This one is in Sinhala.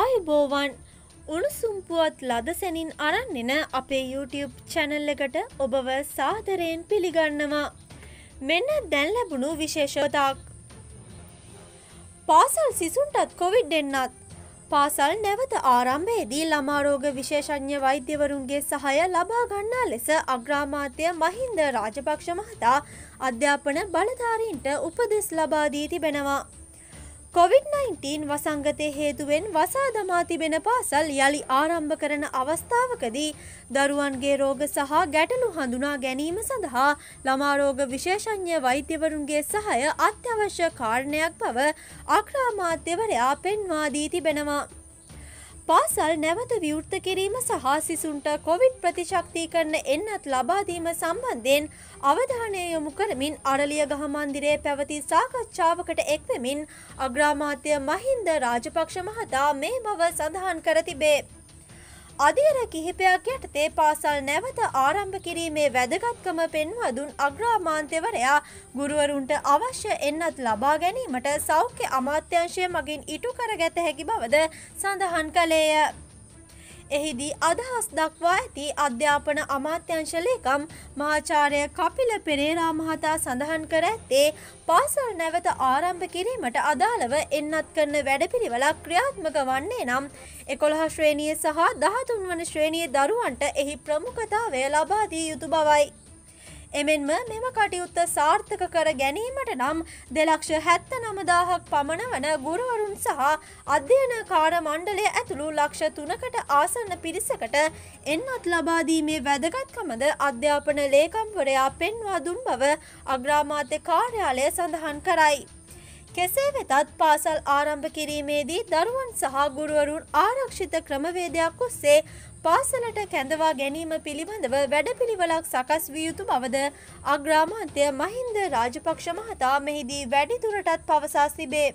ආයුබෝවන් උණුසුම්පුවත් ලදසැනින් අරන්නෙන අපේ YouTube චැනල් එකට ඔබව සාදරයෙන් පිළිගන්නවා. මෙන්න දැන් ලැබුණු විශේෂතාක්. පාසල් සිසුන්ටත් කොවිඩ් දෙන්නත්. පාසල් නැවත ආරම්භයේදී ළමාරෝග විශේෂඥ වෛද්‍යවරුන්ගේ සහය ලබා ගන්නා ලෙස අග්‍රාමාත්‍ය මහින්ද රාජපක්ෂ මහතා අධ්‍යාපන බලධාරීන්ට උපදෙස් ලබා දී තිබෙනවා. කොවිD-19 වසංගතය හේතුවෙන් වසා දමා තිබෙන පාසල් යළි ආරම්භ කරන අවස්ථාවකදී දරුවන්ගේ රෝග සහ ගැටලු හඳුනා ගැනීම සඳහා ළමාරෝග විශේෂඥ වෛද්‍යවරුන්ගේ සහය අත්‍යවශ්‍ය කාරණයක් බව අක්‍රාමාත්‍යවරයා පෙන්වා දී තිබෙනවා. පාසල් නැවත විවෘත කිරීම සහ සිසුන්ට කොවිඩ් ප්‍රතිශක්තිකරණ එන්නත් ලබාදීම සම්බන්ධයෙන් අවධානය යොමු කරමින් අරලිය ගහමන්දිරේ පැවති සාකච්ඡාවකට එක්වමින් අග්‍රාමාත්‍ය මහින්ද රාජපක්ෂ මහතා මේ බව සඳහන් කර තිබේ. අධියර කිහිපයක් යටතේ පාසල් නැවත ආරම්භ කිරීමේ වැදගත්කම පෙන්වා දුන් අග්‍රාමාන්තවරයා ගුරුවරුන්ට අවශ්‍ය එන්නත් ලබා ගැනීමට සෞඛ්‍ය අමාත්‍යංශය මගින් ඉටු කරගත හැකි බවද සඳහන් කළේය. එහිදී අදහස් දක්වා ඇති අධ්‍යාපන අමාත්‍යංශ ලේකම් මහාචාර්ය කපිල පෙරේරා මහතා සඳහන් කර ඇත්තේ පාසල් නැවත ආරම්භ කිරීමට අදාළව එන්නත් කරන වැඩපිළිවෙලක් ක්‍රියාත්මක වන්නේ නම් එකොළහ ශ්‍රේණිය සහ දහතුන්වන ශ්‍රේණිය දරුවන්ට එහි ප්‍රමුඛතාවය ලබා දී යුතු බවයි. එමෙන්ම මෙම කටයුත්ත සාර්ථක කර ගැනීමට නම් දෙලක්ෂ හැත්ත නමදාහක් පමණ වන ගුරුවරුන් සහ අධ්‍යයනකාර මණ්ඩලය ඇතුළු ලක්ෂ තුනකට ආසන්න පිරිසකට එන්නත් ලබාදීමේ වැදගත්කමද අධ්‍යාපන ලේකම්වරයා පෙන්වා දුන් බව අග්‍රාමාත්‍ය කාර්යාලය සඳහන් කරයි. කෙසේ වෙතත් පාසල් ආරම්භ කිරීමේදී දරුවන් සහ ගුරුවරුන් ආරක්ෂිත ක්‍රමවේදයක් ඔස්සේ පාසලට කැඳවා ගැනීම පිළිබඳව වැඩපිළිවෙලක් සකස් විය යුතු බවද අග්‍රාමාන්තය මහින්ද රාජපක්ෂ මහතා මෙහිදී වැඩිදුරටත් පවසා තිබේ.